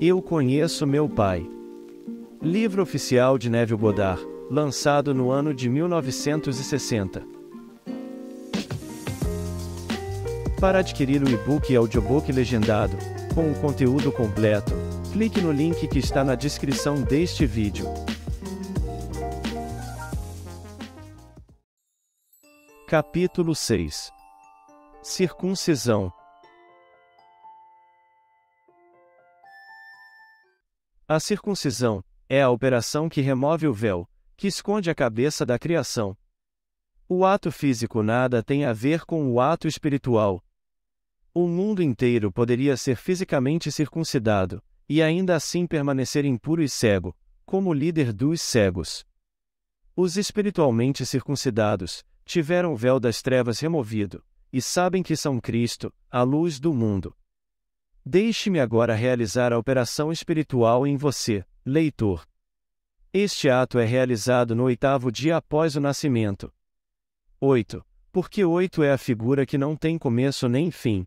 Eu Conheço Meu Pai. Livro oficial de Neville Goddard, lançado no ano de 1960. Para adquirir o e-book e audiobook legendado, com o conteúdo completo, clique no link que está na descrição deste vídeo. Capítulo 6 Circuncisão A circuncisão é a operação que remove o véu, que esconde a cabeça da criação. O ato físico nada tem a ver com o ato espiritual. O mundo inteiro poderia ser fisicamente circuncidado, e ainda assim permanecer impuro e cego, como líder dos cegos. Os espiritualmente circuncidados tiveram o véu das trevas removido, e sabem que são Cristo, a luz do mundo. Deixe-me agora realizar a operação espiritual em você, leitor. Este ato é realizado no oitavo dia após o nascimento. 8. Porque oito é a figura que não tem começo nem fim.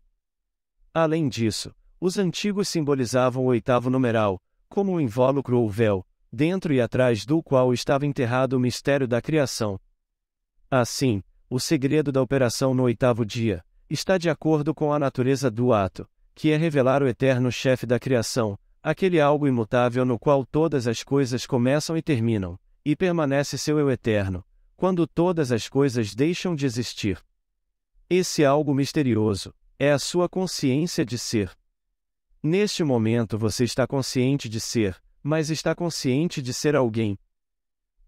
Além disso, os antigos simbolizavam o oitavo numeral, como o invólucro ou véu, dentro e atrás do qual estava enterrado o mistério da criação. Assim, o segredo da operação no oitavo dia está de acordo com a natureza do ato, que é revelar o eterno chefe da criação, aquele algo imutável no qual todas as coisas começam e terminam, e permanece seu eu eterno, quando todas as coisas deixam de existir. Esse algo misterioso é a sua consciência de ser. Neste momento você está consciente de ser, mas está consciente de ser alguém.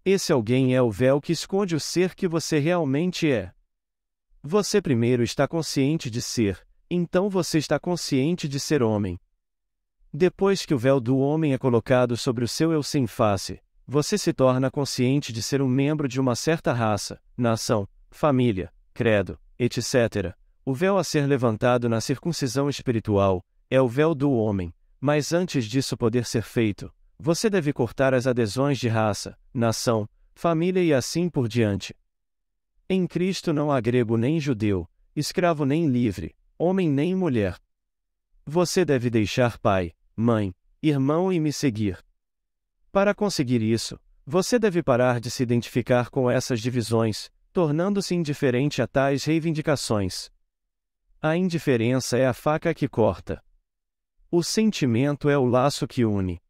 Esse alguém é o véu que esconde o ser que você realmente é. Você primeiro está consciente de ser, então você está consciente de ser homem. Depois que o véu do homem é colocado sobre o seu eu sem face, você se torna consciente de ser um membro de uma certa raça, nação, família, credo, etc. O véu a ser levantado na circuncisão espiritual é o véu do homem, mas antes disso poder ser feito, você deve cortar as adesões de raça, nação, família e assim por diante. Em Cristo não há grego nem judeu, escravo nem livre, homem nem mulher. Você deve deixar pai, mãe, irmão e me seguir. Para conseguir isso, você deve parar de se identificar com essas divisões, tornando-se indiferente a tais reivindicações. A indiferença é a faca que corta. O sentimento é o laço que une.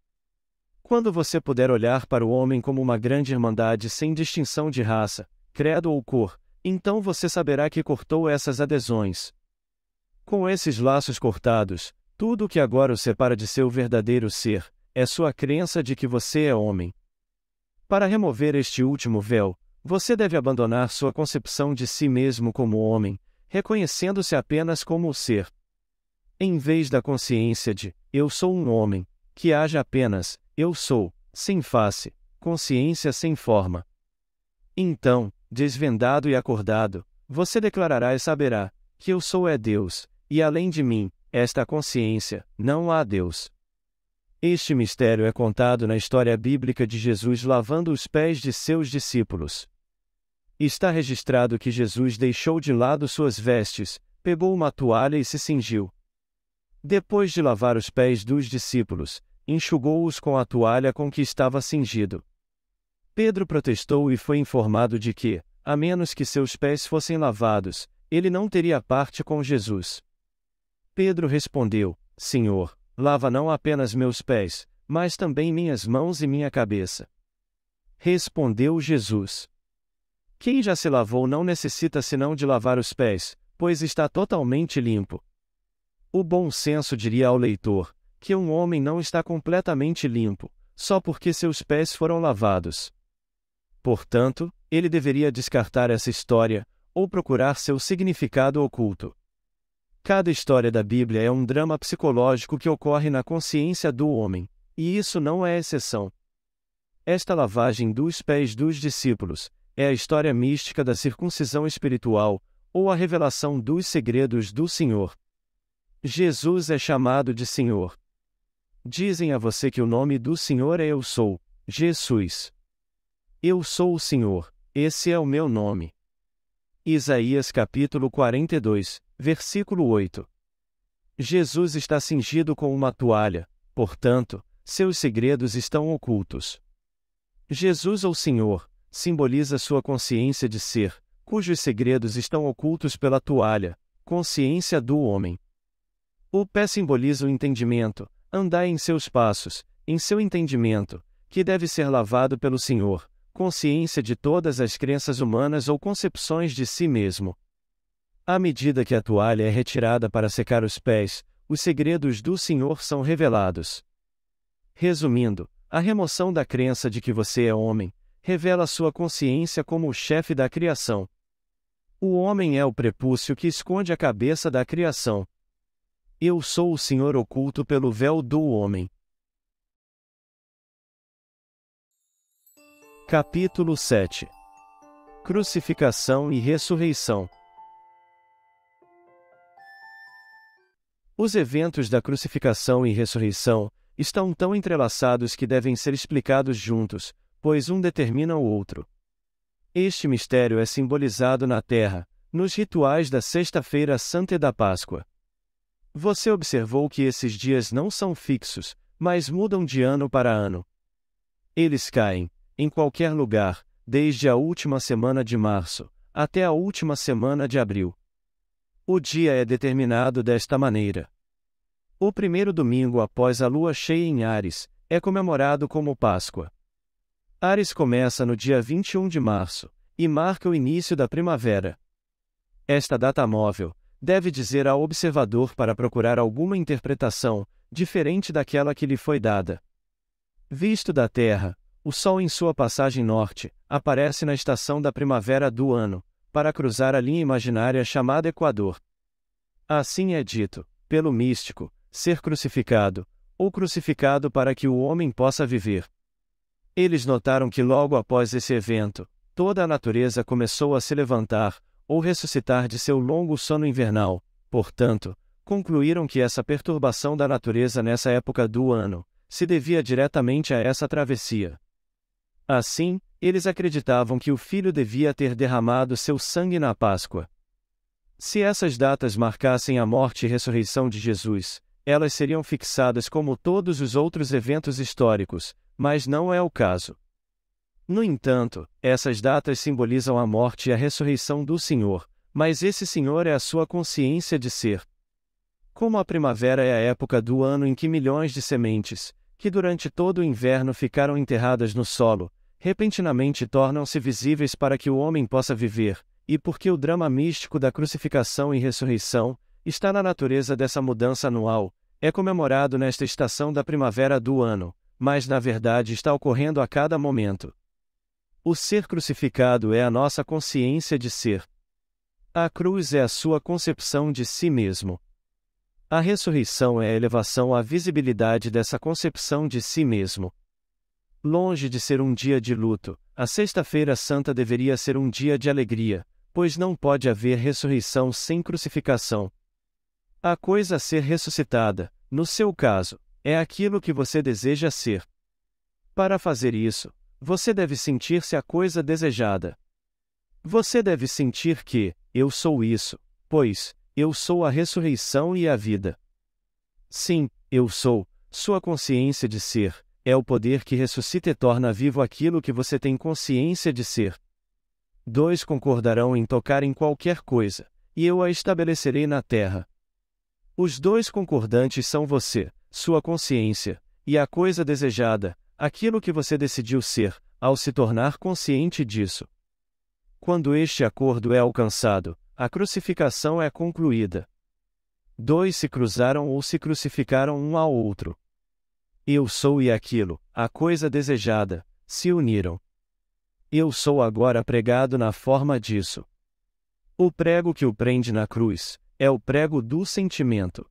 Quando você puder olhar para o homem como uma grande irmandade sem distinção de raça, credo ou cor, então você saberá que cortou essas adesões, com esses laços cortados, tudo o que agora o separa de seu verdadeiro ser é sua crença de que você é homem. Para remover este último véu, você deve abandonar sua concepção de si mesmo como homem, reconhecendo-se apenas como o ser. Em vez da consciência de eu sou um homem, que haja apenas eu sou, sem face, consciência sem forma. Então, desvendado e acordado, você declarará e saberá que eu sou é Deus, e além de mim, esta consciência, não há Deus. Este mistério é contado na história bíblica de Jesus lavando os pés de seus discípulos. Está registrado que Jesus deixou de lado suas vestes, pegou uma toalha e se cingiu. Depois de lavar os pés dos discípulos, enxugou-os com a toalha com que estava cingido. Pedro protestou e foi informado de que, a menos que seus pés fossem lavados, ele não teria parte com Jesus. Pedro respondeu: Senhor, lava não apenas meus pés, mas também minhas mãos e minha cabeça. Respondeu Jesus: Quem já se lavou não necessita senão de lavar os pés, pois está totalmente limpo. O bom senso diria ao leitor que um homem não está completamente limpo, só porque seus pés foram lavados. Portanto, ele deveria descartar essa história, ou procurar seu significado oculto. Cada história da Bíblia é um drama psicológico que ocorre na consciência do homem, e isso não é exceção. Esta lavagem dos pés dos discípulos é a história mística da circuncisão espiritual, ou a revelação dos segredos do Senhor. Jesus é chamado de Senhor. Dizem a você que o nome do Senhor é Eu Sou, Jesus. Eu sou o Senhor, esse é o meu nome. Isaías capítulo 42, versículo 8. Jesus está cingido com uma toalha, portanto, seus segredos estão ocultos. Jesus ou Senhor simboliza sua consciência de ser, cujos segredos estão ocultos pela toalha, consciência do homem. O pé simboliza o entendimento, andai em seus passos, em seu entendimento, que deve ser lavado pelo Senhor, consciência de todas as crenças humanas ou concepções de si mesmo. À medida que a toalha é retirada para secar os pés, os segredos do Senhor são revelados. Resumindo, a remoção da crença de que você é homem revela sua consciência como o chefe da criação. O homem é o prepúcio que esconde a cabeça da criação. Eu sou o Senhor oculto pelo véu do homem. Capítulo 7 Crucificação e Ressurreição Os eventos da crucificação e ressurreição estão tão entrelaçados que devem ser explicados juntos, pois um determina o outro. Este mistério é simbolizado na Terra, nos rituais da Sexta-feira Santa e da Páscoa. Você observou que esses dias não são fixos, mas mudam de ano para ano. Eles caem, em qualquer lugar, desde a última semana de março até a última semana de abril. O dia é determinado desta maneira. O primeiro domingo após a lua cheia em Ares é comemorado como Páscoa. Ares começa no dia 21 de março e marca o início da primavera. Esta data móvel deve dizer ao observador para procurar alguma interpretação diferente daquela que lhe foi dada. Visto da Terra, o Sol, em sua passagem norte, aparece na estação da primavera do ano, para cruzar a linha imaginária chamada Equador. Assim é dito, pelo místico, ser crucificado, ou crucificado para que o homem possa viver. Eles notaram que logo após esse evento, toda a natureza começou a se levantar, ou ressuscitar de seu longo sono invernal, portanto, concluíram que essa perturbação da natureza nessa época do ano se devia diretamente a essa travessia. Assim, eles acreditavam que o filho devia ter derramado seu sangue na Páscoa. Se essas datas marcassem a morte e ressurreição de Jesus, elas seriam fixadas como todos os outros eventos históricos, mas não é o caso. No entanto, essas datas simbolizam a morte e a ressurreição do Senhor, mas esse Senhor é a sua consciência de ser. Como a primavera é a época do ano em que milhões de sementes, que durante todo o inverno ficaram enterradas no solo, repentinamente tornam-se visíveis para que o homem possa viver, e porque o drama místico da crucificação e ressurreição está na natureza dessa mudança anual, é comemorado nesta estação da primavera do ano, mas na verdade está ocorrendo a cada momento. O ser crucificado é a nossa consciência de ser. A cruz é a sua concepção de si mesmo. A ressurreição é a elevação à visibilidade dessa concepção de si mesmo. Longe de ser um dia de luto, a Sexta-feira Santa deveria ser um dia de alegria, pois não pode haver ressurreição sem crucificação. A coisa a ser ressuscitada, no seu caso, é aquilo que você deseja ser. Para fazer isso, você deve sentir-se a coisa desejada. Você deve sentir que, eu sou isso, pois, eu sou a ressurreição e a vida. Sim, eu sou, sua consciência de ser, é o poder que ressuscita e torna vivo aquilo que você tem consciência de ser. Dois concordarão em tocar em qualquer coisa, e eu a estabelecerei na terra. Os dois concordantes são você, sua consciência, e a coisa desejada, aquilo que você decidiu ser, ao se tornar consciente disso. Quando este acordo é alcançado, a crucificação é concluída. Dois se cruzaram ou se crucificaram um ao outro. Eu sou e aquilo, a coisa desejada, se uniram. Eu sou agora pregado na forma disso. O prego que o prende na cruz é o prego do sentimento.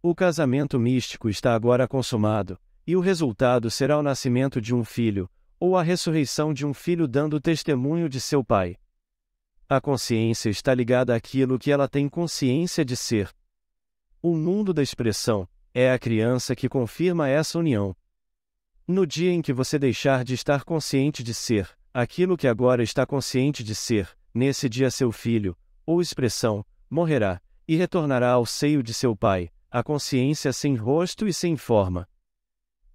O casamento místico está agora consumado, e o resultado será o nascimento de um filho, ou a ressurreição de um filho dando testemunho de seu pai. A consciência está ligada àquilo que ela tem consciência de ser. O mundo da expressão é a criança que confirma essa união. No dia em que você deixar de estar consciente de ser, aquilo que agora está consciente de ser, nesse dia seu filho, ou expressão, morrerá, e retornará ao seio de seu pai, a consciência sem rosto e sem forma.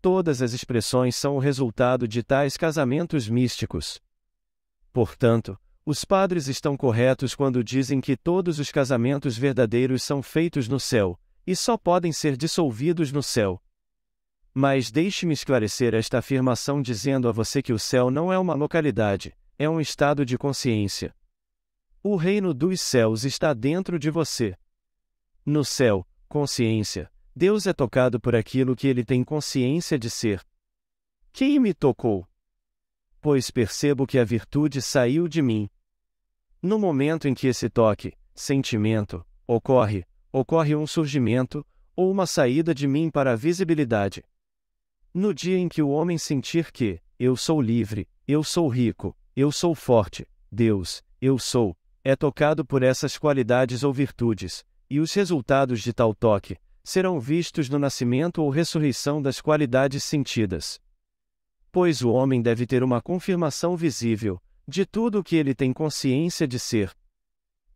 Todas as expressões são o resultado de tais casamentos místicos. Portanto, os padres estão corretos quando dizem que todos os casamentos verdadeiros são feitos no céu, e só podem ser dissolvidos no céu. Mas deixe-me esclarecer esta afirmação dizendo a você que o céu não é uma localidade, é um estado de consciência. O reino dos céus está dentro de você. No céu, consciência, Deus é tocado por aquilo que ele tem consciência de ser. Quem me tocou? pois percebo que a virtude saiu de mim. No momento em que esse toque, sentimento, ocorre, ocorre um surgimento, ou uma saída de mim para a visibilidade. No dia em que o homem sentir que, eu sou livre, eu sou rico, eu sou forte, Deus, eu sou, é tocado por essas qualidades ou virtudes, e os resultados de tal toque serão vistos no nascimento ou ressurreição das qualidades sentidas pois o homem deve ter uma confirmação visível de tudo o que ele tem consciência de ser.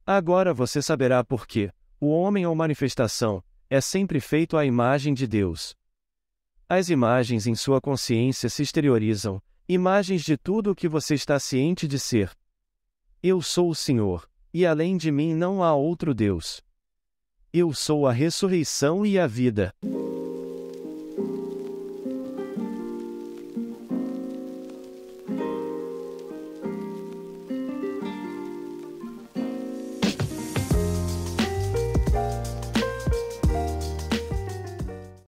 Agora você saberá por que o homem ou manifestação é sempre feito à imagem de Deus. As imagens em sua consciência se exteriorizam, imagens de tudo o que você está ciente de ser. Eu sou o Senhor, e além de mim não há outro Deus. Eu sou a ressurreição e a vida.